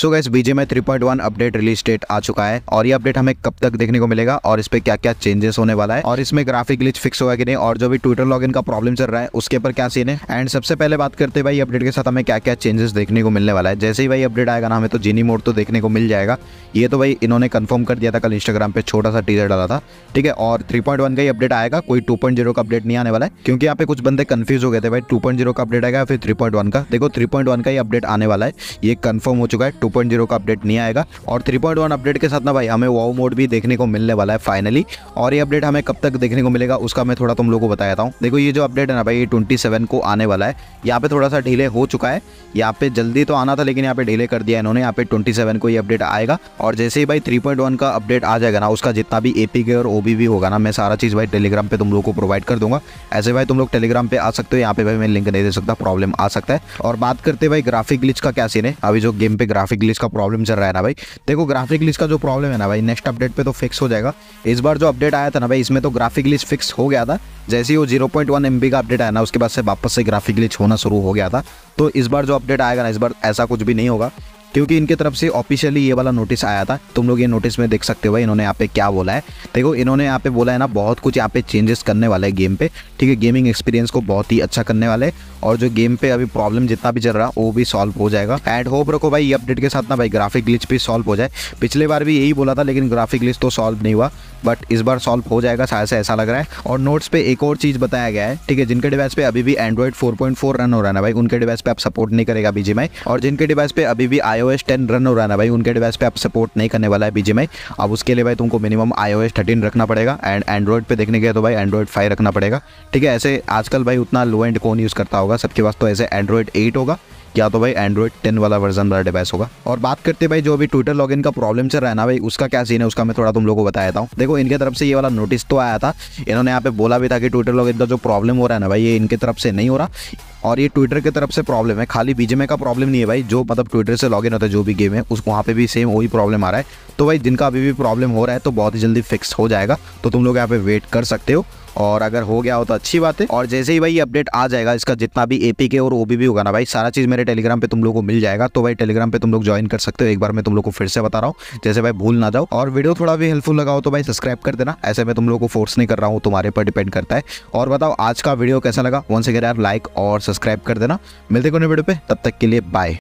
सो guys बीजे में one update release date आ चुका है और ये अपडेट हमें कब तक देखने को मिलेगा और इस पर क्या क्या चेंजेस होने वाला है और इसमें ग्राफिक ग्लिच फिक्स होगा कि नहीं और जो भी ट्विटर लॉगिन का प्रॉब्लम चल रहा है उसके ऊपर क्या सीन है एंड सबसे पहले बात करते भाई अपडेट के साथ हमें क्या क्या चेंजेस देखने को मिलने वाला है जैसे ही भाई अपडेट आएगा ना हमें तो जीनी मोड तो देखने को मिल जाएगा ये तो भाई इन्होंने कन्फर्म कर दिया था कल इंस्टाग्राम पर छोटा सा टीजर डाला था ठीक है और थ्री का ही अपडेट आएगा कोई टू का अपडेट नहीं आने वाला है क्योंकि यहाँ पे कुछ बंदे कन्फ्यूज हो गए थे भाई टू का अपडेट आएगा फिर थ्री का देखो थ्री का ही अपडेट आने वाला है ये कन्फर्म हो चुका है 2.0 का अपडेट नहीं आएगा और वन अपडेट के साथ ना भाई हमें वाओ मोड भी देखने को मिलने वाला है फाइनली और ये अपडेट हमें कब तक देखने को मिलेगा उसका मैं थोड़ा तुम लोगों को बताया था देखो ये जो अपडेट है ना भाई ट्वेंटी सेवन को आने वाला है यहाँ पे थोड़ा सा डिले हो चुका है यहाँ पे जल्दी तो आना था लेकिन यहाँ पे डिले कर दिया इन्होंने यहाँ पे ट्वेंटी सेवन को ये अपडेट आएगा और जैसे ही भाई थ्री पॉइंट वन का अपडेट आ जाएगा ना उसका जितना भी एपी के और ओबीवी होगा ना मैं सारा चीज़ भाई टेलीग्राम पे तुम लोग को प्रोवाइड कर दूंगा ऐसे भाई तुम लोग टेलीग्राम पे आ सकते हो यहाँ पे भाई मैं लिंक नहीं दे सकता प्रॉब्लम आ सकता है और बात करते भाई ग्राफिक ग्लिच का क्या सीन है अभी जो गेम पे ग्राफिक ग्राफिक ग्लिच का प्रॉब्लम चल रहा है ना भाई देखो ग्राफिक ग्लिच का जो प्रॉब्लम है ना भाई नेक्स्ट अपडेट पे तो फिक्स हो जाएगा इस बार जो अपडेट आया था ना भाई इसमें तो ग्राफिक ग्लिच फिक्स हो गया था जैसे ही वो जीरो पॉइंट वन का अपडेट आया ना उसके बाद से वापस से ग्राफिक ग्लिच होना शुरू हो गया था तो इस बार जो अपडेट आएगा ना इस बार ऐसा कुछ भी नहीं होगा क्योंकि इनके तरफ से ऑफिशियली ये वाला नोटिस आया था तुम लोग ये नोटिस में देख सकते हो इन्होंने यहाँ पे क्या बोला है देखो इन्होंने यहाँ पे बोला है ना बहुत कुछ यहाँ पे चेंजेस करने वाला है गेम पे ठीक है गेमिंग एक्सपीरियंस को बहुत ही अच्छा करने वाले और जो गेम पे अभी प्रॉब्लम जितना भी चल रहा है वो भी सॉल्व हो जाएगा एंड होप रखो भाई ये अपडेट के साथ ना भाई ग्राफिक ग्लिच भी सॉल्व हो जाए पिछले बार भी यही बोला था लेकिन ग्राफिक ग्लिच तो सॉल्व नहीं हुआ बट इस बार सॉल्व हो जाएगा शायद से ऐसा लग रहा है और नोट्स पे एक और चीज़ बताया गया है ठीक है जिनके डिवाइस पे अभी भी एंड्रॉइड 4.4 रन हो रहा है ना भाई उनके डिवाइस पे आप सपोर्ट नहीं करेगा माई और जिनके डिवाइस पे अभी भी एस टेन रन हो रहा है ना भाई उनके डिवाइस पे आप सपोर्ट नहीं करने वाला है बीजीएमआई अब उसके लिए भाई तुमको मिनिमम एस थर्टीन रखना पड़ेगा एंड एंड्रॉइड पे देखने गए तो भाई एंड्रॉइड फाइव रखना पड़ेगा ठीक है ऐसे आजकल भाई उतना लो एंड कौन यूज़ करता होगा सबके पास तो ऐसे एंड्रॉइड एट होगा या तो भाई एंड्रॉइड टेन वाला वर्जन वाला डिवाइस होगा और बात करते भाई जो अभी ट्विटर लॉग का प्रॉब्लम चल रहा है ना भाई उसका क्या सीन है उसका मैं थोड़ा तुम लोग को बता देता हूँ देखो इनके तरफ से ये वाला नोटिस तो आया था इन्होंने यहाँ पे बोला भी था कि ट्विटर लॉग का जो प्रॉब्लम हो रहा है ना भाई ये इनके तरफ से नहीं हो रहा और ये ट्विटर की तरफ से प्रॉब्लम है खाली बीजेमे का प्रॉब्लम नहीं है भाई जो मतलब ट्विटर से लॉगिन होता है जो भी गेम है उस वहाँ पे भी सेम वही प्रॉब्लम आ रहा है तो भाई जिनका अभी भी प्रॉब्लम हो रहा है तो बहुत ही जल्दी फिक्स हो जाएगा तो तुम लोग यहाँ पे वेट कर सकते हो और अगर हो गया हो तो अच्छी बात है और जैसे ही भाई अपडेट आ जाएगा इसका जितना भी एपीके और ओबीबी होगा ना भाई सारा चीज़ मेरे टेलीग्राम पे तुम लोग को मिल जाएगा तो भाई टेलीग्राम पे तुम लोग ज्वाइन कर सकते हो एक बार मैं तुम लोग को फिर से बता रहा हूँ जैसे भाई भूल ना जाओ और वीडियो थोड़ा भी हेल्पफुल लगा हो तो भाई सब्सक्राइब कर देना ऐसे मैं तुम लोग को फोर्स नहीं कर रहा हूँ तुम्हारे पर डिपेंड करता है और बताओ आज का वीडियो कैसा लगा वन से यार लाइक और सब्सक्राइब कर देना मिलते को वीडियो पे तब तक के लिए बाय